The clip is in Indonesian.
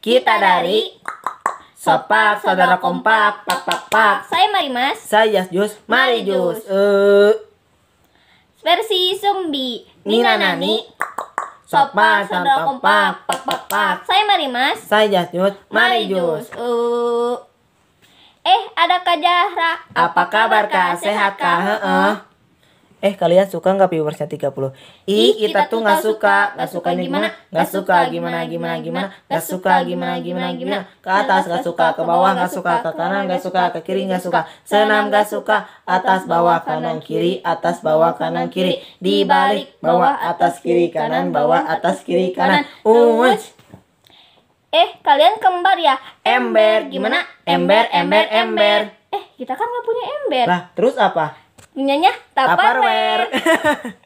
Kita dari Sopak Saudara Kompak Pak Pak Pak. Saya Mari Mas. Saya Jus. Mari Jus. Uh. Versi Sumbi. Nina Nani. Sopak Saudara Kompak Pak Pak Pak. Saya Mari Mas. Saya Jus. Mari Jus. Uh. Eh, ada Kak Jahra. Apa kabar Kak? Sehat Kak? -uh. Eh kalian suka nggak viewersnya 30 Ih kita, kita tuh nggak suka Nggak suka gimana Nggak suka gimana gimana gimana Nggak suka gimana gimana gimana Ke atas nggak suka Ke bawah nggak suka Ke kanan nggak suka Ke kiri nggak suka Senam nggak suka Atas bawah kanan kiri Atas bawah kanan kiri Dibalik bawah atas kiri kanan Bawah atas kiri kanan Uh. Eh kalian kembar ya Ember gimana Ember ember ember Eh kita kan nggak punya ember Lah terus apa punyanya Tupperware.